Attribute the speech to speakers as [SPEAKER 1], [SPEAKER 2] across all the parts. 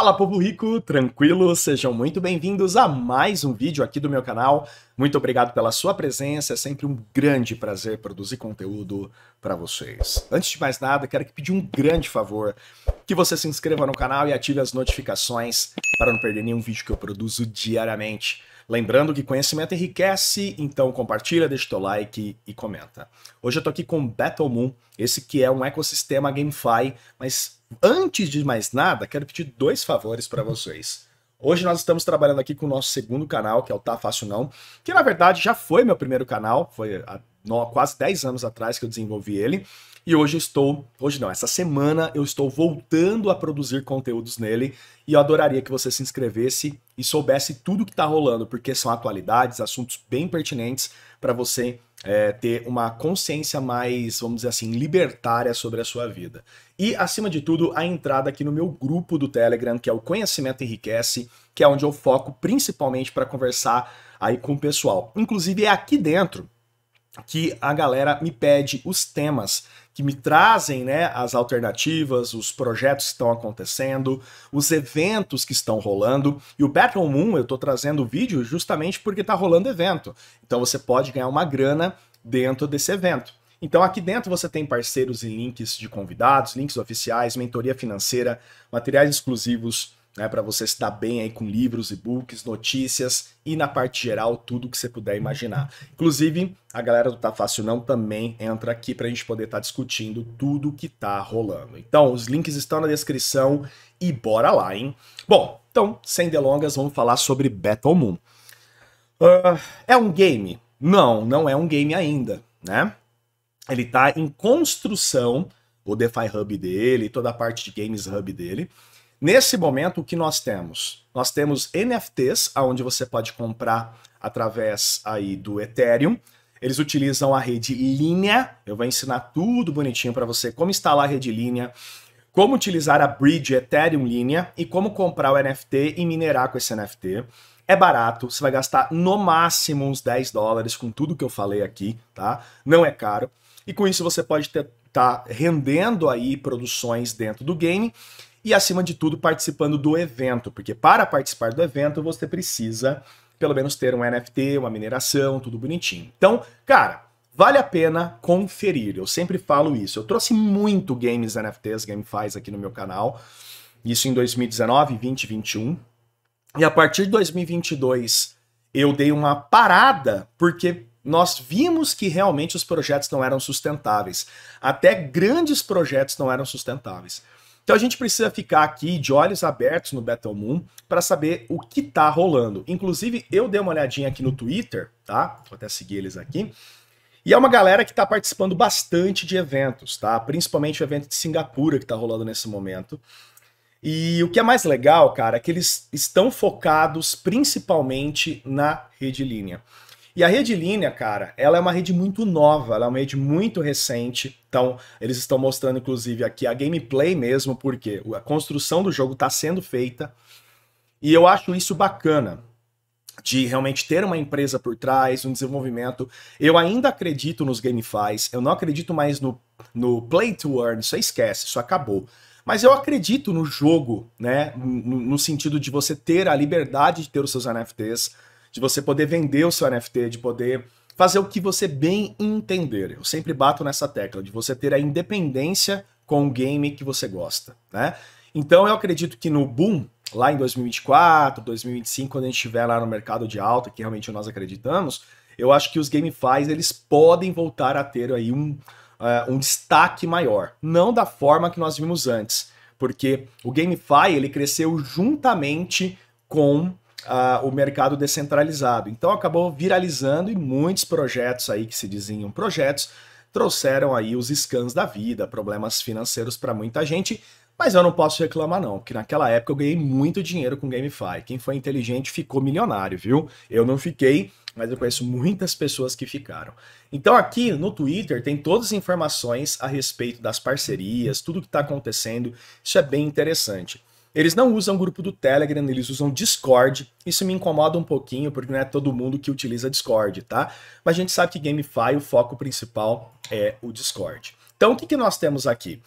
[SPEAKER 1] Fala povo rico, tranquilo? Sejam muito bem-vindos a mais um vídeo aqui do meu canal. Muito obrigado pela sua presença, é sempre um grande prazer produzir conteúdo para vocês. Antes de mais nada, quero pedir um grande favor, que você se inscreva no canal e ative as notificações para não perder nenhum vídeo que eu produzo diariamente. Lembrando que conhecimento enriquece, então compartilha, deixa teu like e comenta. Hoje eu tô aqui com Battle Moon, esse que é um ecossistema GameFi, mas Antes de mais nada, quero pedir dois favores para vocês. Hoje nós estamos trabalhando aqui com o nosso segundo canal, que é o Tá Fácil Não, que na verdade já foi meu primeiro canal, foi há quase 10 anos atrás que eu desenvolvi ele. E hoje estou, hoje não, essa semana eu estou voltando a produzir conteúdos nele e eu adoraria que você se inscrevesse e soubesse tudo que está rolando, porque são atualidades, assuntos bem pertinentes para você é, ter uma consciência mais, vamos dizer assim, libertária sobre a sua vida. E, acima de tudo, a entrada aqui no meu grupo do Telegram, que é o Conhecimento Enriquece, que é onde eu foco principalmente para conversar aí com o pessoal. Inclusive, é aqui dentro que a galera me pede os temas que me trazem né, as alternativas, os projetos que estão acontecendo, os eventos que estão rolando. E o Battle Moon, eu estou trazendo o vídeo justamente porque está rolando evento. Então você pode ganhar uma grana dentro desse evento. Então aqui dentro você tem parceiros e links de convidados, links oficiais, mentoria financeira, materiais exclusivos, né, para você se dar bem aí com livros, e-books, notícias e na parte geral tudo que você puder imaginar. Inclusive, a galera do Tá Fácil Não também entra aqui para a gente poder estar tá discutindo tudo que tá rolando. Então, os links estão na descrição e bora lá, hein? Bom, então, sem delongas, vamos falar sobre Battle Moon. Uh, é um game? Não, não é um game ainda, né? Ele tá em construção, o DeFi Hub dele, toda a parte de Games Hub dele. Nesse momento, o que nós temos? Nós temos NFTs, onde você pode comprar através aí do Ethereum. Eles utilizam a rede linha. Eu vou ensinar tudo bonitinho para você como instalar a rede linha, como utilizar a Bridge Ethereum linha e como comprar o NFT e minerar com esse NFT. É barato, você vai gastar no máximo uns 10 dólares com tudo que eu falei aqui, tá? Não é caro. E com isso você pode estar tá rendendo aí produções dentro do game e, acima de tudo, participando do evento, porque para participar do evento você precisa pelo menos ter um NFT, uma mineração, tudo bonitinho. Então, cara, vale a pena conferir. Eu sempre falo isso. Eu trouxe muito games NFTs, GameFis aqui no meu canal. Isso em 2019, 20, 21. E a partir de 2022, eu dei uma parada porque nós vimos que realmente os projetos não eram sustentáveis. Até grandes projetos não eram sustentáveis. Então a gente precisa ficar aqui de olhos abertos no Battle Moon para saber o que tá rolando. Inclusive, eu dei uma olhadinha aqui no Twitter, tá? Vou até seguir eles aqui. E é uma galera que está participando bastante de eventos, tá? Principalmente o evento de Singapura que está rolando nesse momento. E o que é mais legal, cara, é que eles estão focados principalmente na rede linha. E a rede Linha, cara, ela é uma rede muito nova, ela é uma rede muito recente. Então, eles estão mostrando, inclusive, aqui a gameplay mesmo, porque a construção do jogo está sendo feita. E eu acho isso bacana, de realmente ter uma empresa por trás, um desenvolvimento. Eu ainda acredito nos gamefies. eu não acredito mais no, no Play to Earn, isso aí esquece, isso acabou. Mas eu acredito no jogo, né? No, no sentido de você ter a liberdade de ter os seus NFTs, de você poder vender o seu NFT, de poder fazer o que você bem entender. Eu sempre bato nessa tecla de você ter a independência com o game que você gosta, né? Então eu acredito que no boom lá em 2024, 2025, quando a gente estiver lá no mercado de alta, que realmente nós acreditamos, eu acho que os gamefies eles podem voltar a ter aí um, uh, um destaque maior. Não da forma que nós vimos antes, porque o GameFi ele cresceu juntamente com o mercado descentralizado. Então acabou viralizando e muitos projetos aí que se diziam projetos trouxeram aí os scans da vida, problemas financeiros para muita gente, mas eu não posso reclamar, não, porque naquela época eu ganhei muito dinheiro com GameFi. Quem foi inteligente ficou milionário, viu? Eu não fiquei, mas eu conheço muitas pessoas que ficaram. Então aqui no Twitter tem todas as informações a respeito das parcerias, tudo que está acontecendo. Isso é bem interessante. Eles não usam grupo do Telegram, eles usam Discord. Isso me incomoda um pouquinho, porque não é todo mundo que utiliza Discord, tá? Mas a gente sabe que GameFi, o foco principal é o Discord. Então, o que, que nós temos aqui?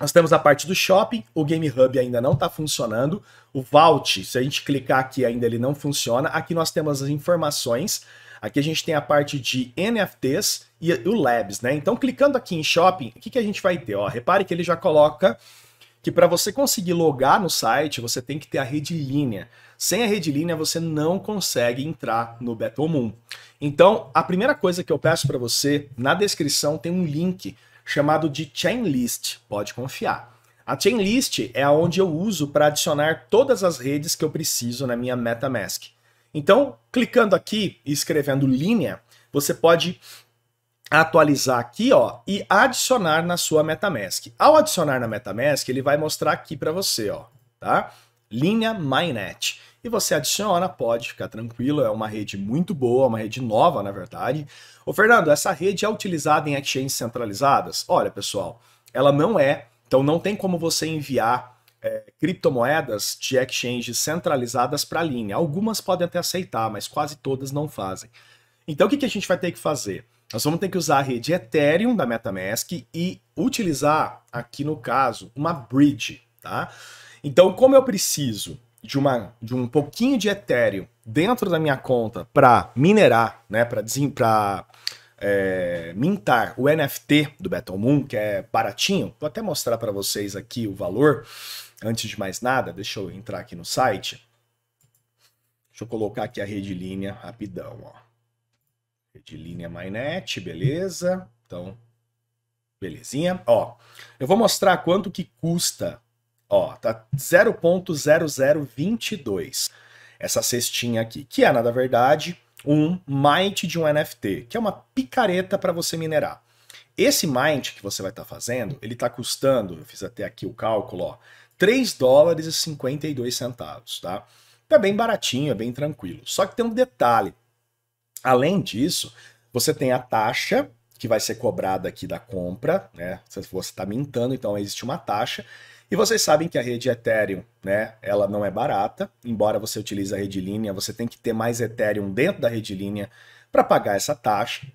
[SPEAKER 1] Nós temos a parte do shopping, o Game Hub ainda não está funcionando. O Vault, se a gente clicar aqui ainda, ele não funciona. Aqui nós temos as informações. Aqui a gente tem a parte de NFTs e o Labs, né? Então, clicando aqui em shopping, o que, que a gente vai ter? Ó, repare que ele já coloca que para você conseguir logar no site, você tem que ter a rede linha. Sem a rede linha, você não consegue entrar no Betomoon. Então, a primeira coisa que eu peço para você, na descrição tem um link chamado de Chainlist, pode confiar. A Chainlist é onde eu uso para adicionar todas as redes que eu preciso na minha MetaMask. Então, clicando aqui e escrevendo linha, você pode atualizar aqui, ó, e adicionar na sua MetaMask. Ao adicionar na MetaMask, ele vai mostrar aqui para você, ó, tá? Linha Mainnet. E você adiciona, pode ficar tranquilo, é uma rede muito boa, uma rede nova, na verdade. Ô Fernando, essa rede é utilizada em exchanges centralizadas? Olha, pessoal, ela não é, então não tem como você enviar é, criptomoedas de exchanges centralizadas para a linha. Algumas podem até aceitar, mas quase todas não fazem. Então o que, que a gente vai ter que fazer? Nós vamos ter que usar a rede Ethereum da MetaMask e utilizar, aqui no caso, uma bridge, tá? Então, como eu preciso de, uma, de um pouquinho de Ethereum dentro da minha conta para minerar, né, para é, mintar o NFT do Battle Moon, que é baratinho, vou até mostrar para vocês aqui o valor. Antes de mais nada, deixa eu entrar aqui no site. Deixa eu colocar aqui a rede linha rapidão, ó de linha mainnet, beleza? Então, belezinha. Ó, eu vou mostrar quanto que custa. Ó, tá 0.0022. Essa cestinha aqui, que é, na verdade, um mite de um NFT, que é uma picareta para você minerar. Esse mite que você vai estar tá fazendo, ele está custando, eu fiz até aqui o cálculo, ó, 3 dólares e 52 centavos, tá? Tá bem baratinho, é bem tranquilo. Só que tem um detalhe. Além disso, você tem a taxa que vai ser cobrada aqui da compra, né? Se você está mintando, então existe uma taxa. E vocês sabem que a rede Ethereum, né, ela não é barata, embora você utilize a rede linha, você tem que ter mais Ethereum dentro da rede linha para pagar essa taxa.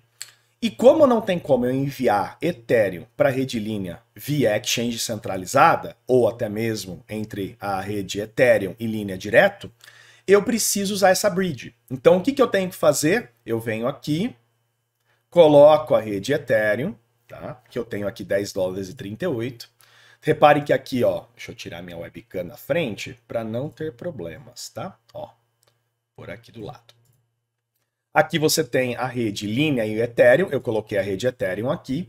[SPEAKER 1] E como não tem como eu enviar Ethereum para a rede linha via exchange centralizada, ou até mesmo entre a rede Ethereum e linha direto, eu preciso usar essa bridge. Então, o que, que eu tenho que fazer? Eu venho aqui, coloco a rede Ethereum, tá? que eu tenho aqui 10 dólares e 38. Repare que aqui, ó, deixa eu tirar minha webcam na frente para não ter problemas, tá? Ó, por aqui do lado. Aqui você tem a rede linha e Ethereum, eu coloquei a rede Ethereum aqui.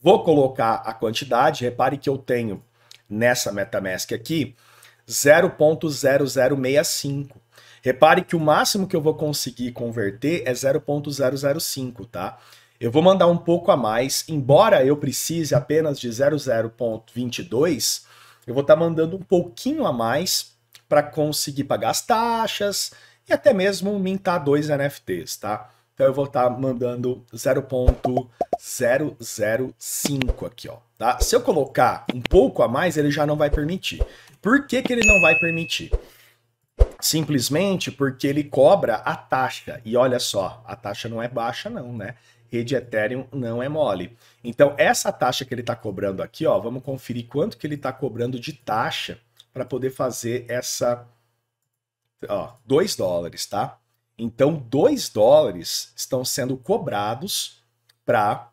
[SPEAKER 1] Vou colocar a quantidade, repare que eu tenho nessa MetaMask aqui 0.0065. Repare que o máximo que eu vou conseguir converter é 0.005, tá? Eu vou mandar um pouco a mais, embora eu precise apenas de 00.22, eu vou estar tá mandando um pouquinho a mais para conseguir pagar as taxas e até mesmo mintar dois NFTs, tá? Então eu vou estar tá mandando 0.005 aqui, ó, tá? Se eu colocar um pouco a mais, ele já não vai permitir. Por que, que ele não vai permitir? simplesmente porque ele cobra a taxa. E olha só, a taxa não é baixa não, né? Rede Ethereum não é mole. Então essa taxa que ele está cobrando aqui, ó, vamos conferir quanto que ele está cobrando de taxa para poder fazer essa, ó, 2 dólares, tá? Então 2 dólares estão sendo cobrados para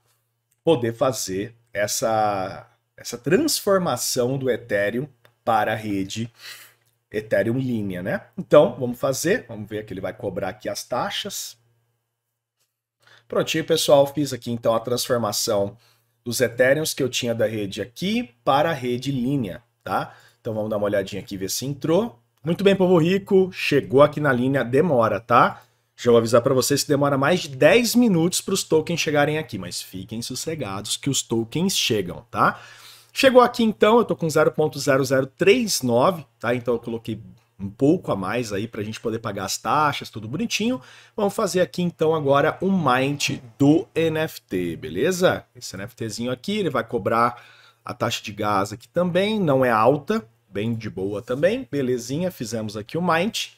[SPEAKER 1] poder fazer essa, essa transformação do Ethereum para a rede Ethereum linha, né? Então, vamos fazer, vamos ver que ele vai cobrar aqui as taxas. Prontinho, pessoal, fiz aqui então a transformação dos Ethereums que eu tinha da rede aqui para a rede linha, tá? Então vamos dar uma olhadinha aqui, ver se entrou. Muito bem, povo rico, chegou aqui na linha, demora, tá? Já vou avisar para vocês que demora mais de 10 minutos para os tokens chegarem aqui, mas fiquem sossegados que os tokens chegam, tá? Chegou aqui então, eu tô com 0.0039, tá? Então eu coloquei um pouco a mais aí para a gente poder pagar as taxas, tudo bonitinho. Vamos fazer aqui então agora o um mint do NFT, beleza? Esse NFTzinho aqui, ele vai cobrar a taxa de gás aqui também, não é alta, bem de boa também. Belezinha, fizemos aqui o mint.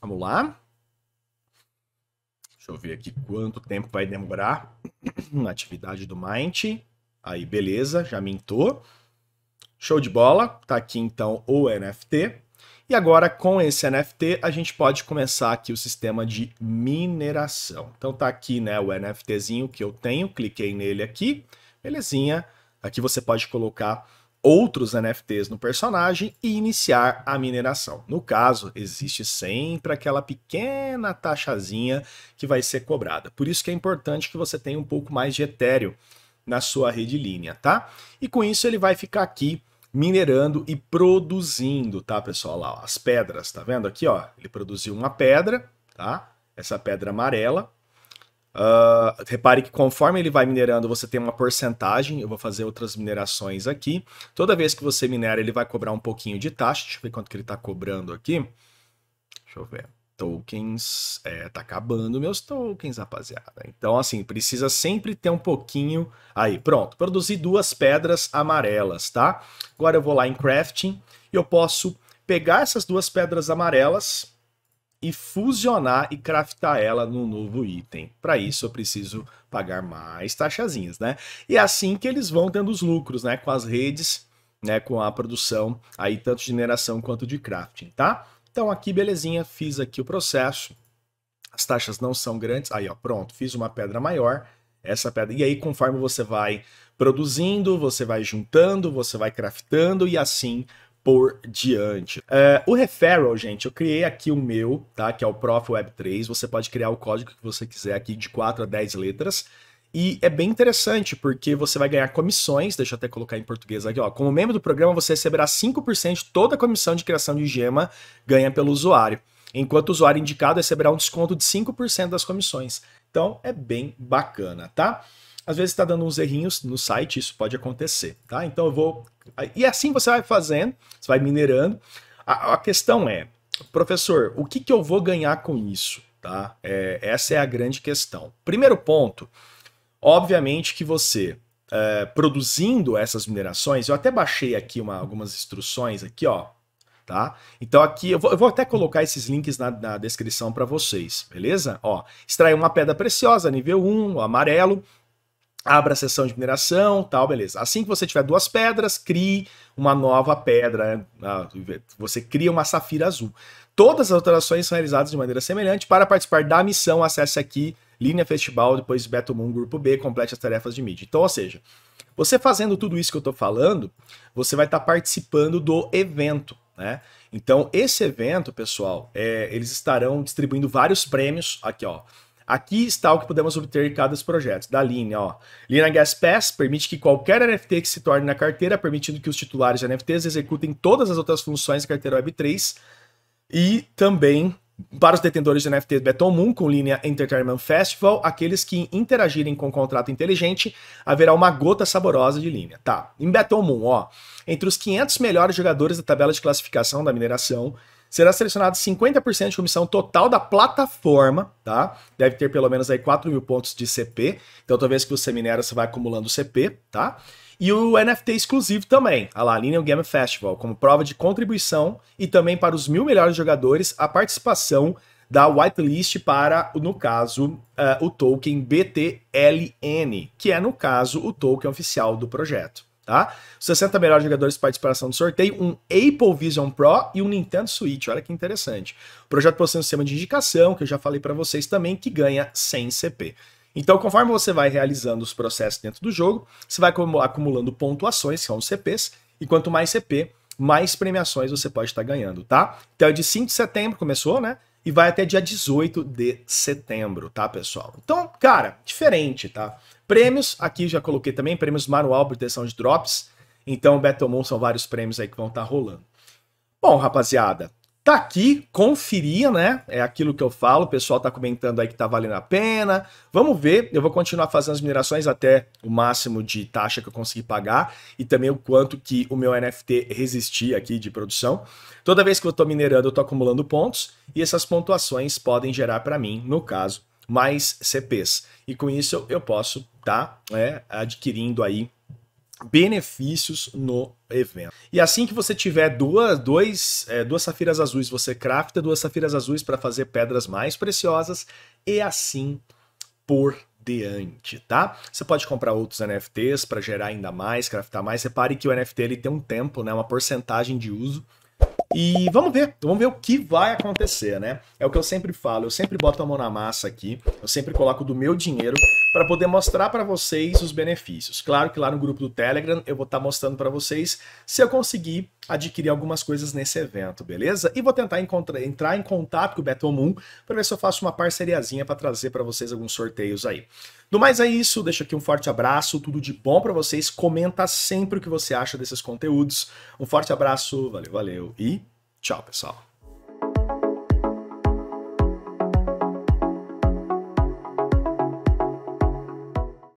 [SPEAKER 1] Vamos lá. Deixa eu ver aqui quanto tempo vai demorar na atividade do mint. Aí, beleza, já mintou. Show de bola, tá aqui então o NFT. E agora, com esse NFT, a gente pode começar aqui o sistema de mineração. Então tá aqui né, o NFTzinho que eu tenho, cliquei nele aqui, belezinha. Aqui você pode colocar outros NFTs no personagem e iniciar a mineração. No caso, existe sempre aquela pequena taxazinha que vai ser cobrada. Por isso que é importante que você tenha um pouco mais de Ethereum na sua rede linha, tá? E com isso ele vai ficar aqui minerando e produzindo, tá, pessoal? Lá, ó, as pedras, tá vendo aqui, ó? Ele produziu uma pedra, tá? Essa pedra amarela. Uh, repare que conforme ele vai minerando, você tem uma porcentagem. Eu vou fazer outras minerações aqui. Toda vez que você minera, ele vai cobrar um pouquinho de taxa. Deixa eu ver quanto que ele está cobrando aqui. Deixa eu ver tokens. É, tá acabando meus tokens, rapaziada. Então, assim, precisa sempre ter um pouquinho. Aí, pronto. Produzi duas pedras amarelas, tá? Agora eu vou lá em crafting e eu posso pegar essas duas pedras amarelas e fusionar e craftar ela num novo item. Para isso eu preciso pagar mais taxazinhas, né? E é assim que eles vão tendo os lucros, né? Com as redes, né? Com a produção aí tanto de mineração quanto de crafting, tá? Então aqui, belezinha, fiz aqui o processo. As taxas não são grandes. Aí, ó, pronto, fiz uma pedra maior. Essa pedra. E aí, conforme você vai produzindo, você vai juntando, você vai craftando e assim por diante. É, o referral, gente, eu criei aqui o meu, tá? Que é o Prof Web 3. Você pode criar o código que você quiser aqui de 4 a 10 letras. E é bem interessante, porque você vai ganhar comissões, deixa eu até colocar em português aqui, ó. Como membro do programa, você receberá 5% de toda a comissão de criação de gema ganha pelo usuário. Enquanto o usuário indicado receberá um desconto de 5% das comissões. Então é bem bacana, tá? Às vezes está dando uns errinhos no site, isso pode acontecer, tá? Então eu vou. E assim você vai fazendo, você vai minerando. A, a questão é, professor, o que, que eu vou ganhar com isso? Tá? É, essa é a grande questão. Primeiro ponto, Obviamente que você é, produzindo essas minerações, eu até baixei aqui uma, algumas instruções aqui, ó, tá? Então aqui eu vou, eu vou até colocar esses links na, na descrição para vocês, beleza? Ó, extrair uma pedra preciosa, nível 1, amarelo, abra a seção de mineração, tal, beleza. Assim que você tiver duas pedras, crie uma nova pedra, né? ah, você cria uma safira azul. Todas as alterações são realizadas de maneira semelhante. Para participar da missão, acesse aqui Linha Festival, depois Beto Moon, Grupo B, complete as tarefas de mídia. Então, ou seja, você fazendo tudo isso que eu estou falando, você vai estar tá participando do evento, né? Então, esse evento, pessoal, é, eles estarão distribuindo vários prêmios. Aqui, ó. Aqui está o que podemos obter em cada dos projetos. Da linha, ó. Linha Gas Pass permite que qualquer NFT que se torne na carteira, permitindo que os titulares de NFTs executem todas as outras funções da carteira Web3 e também para os detentores de NFTs Beton é Moon com linha Entertainment Festival, aqueles que interagirem com o contrato inteligente, haverá uma gota saborosa de linha. Tá, em Beton Moon, ó, entre os 500 melhores jogadores da tabela de classificação da mineração, será selecionado 50% de comissão total da plataforma, tá? Deve ter pelo menos aí 4 mil pontos de CP, então toda vez que você minera, você vai acumulando CP, tá? e o NFT exclusivo também, a La Lineal Game Festival, como prova de contribuição e também para os mil melhores jogadores a participação da whitelist para, no caso, uh, o token BTLN, que é, no caso, o token oficial do projeto. Tá? 60 melhores jogadores participação do sorteio, um Apple Vision Pro e um Nintendo Switch. Olha que interessante. O projeto possui um sistema de indicação, que eu já falei para vocês também, que ganha 100 CP. Então, conforme você vai realizando os processos dentro do jogo, você vai acumulando pontuações, que são os CPs, e quanto mais CP, mais premiações você pode estar ganhando, tá? Então é de 5 de setembro, começou, né? E vai até dia 18 de setembro, tá, pessoal? Então, cara, diferente, tá? Prêmios, aqui já coloquei também, prêmios manual proteção de drops. Então, Battle Moon são vários prêmios aí que vão estar tá rolando. Bom, rapaziada, Tá aqui, conferia, né? É aquilo que eu falo, o pessoal tá comentando aí que tá valendo a pena. Vamos ver, eu vou continuar fazendo as minerações até o máximo de taxa que eu conseguir pagar e também o quanto que o meu NFT resistir aqui de produção. Toda vez que eu tô minerando, eu tô acumulando pontos e essas pontuações podem gerar para mim, no caso, mais CPs. E com isso eu posso tá né adquirindo aí benefícios no evento. E assim que você tiver duas, dois, é, duas safiras azuis, você crafta duas safiras azuis para fazer pedras mais preciosas e assim por diante, tá? Você pode comprar outros NFTs para gerar ainda mais, craftar mais. Repare que o NFT ele tem um tempo, né, uma porcentagem de uso. E vamos ver, vamos ver o que vai acontecer, né? É o que eu sempre falo, eu sempre boto a mão na massa aqui, eu sempre coloco do meu dinheiro para poder mostrar para vocês os benefícios. Claro que lá no grupo do Telegram eu vou estar tá mostrando para vocês se eu conseguir adquirir algumas coisas nesse evento, beleza? E vou tentar entrar em contato com o Beto Moon para ver se eu faço uma parceriazinha para trazer para vocês alguns sorteios aí. Do mais é isso, deixo aqui um forte abraço, tudo de bom para vocês, comenta sempre o que você acha desses conteúdos. Um forte abraço, valeu, valeu e tchau, pessoal.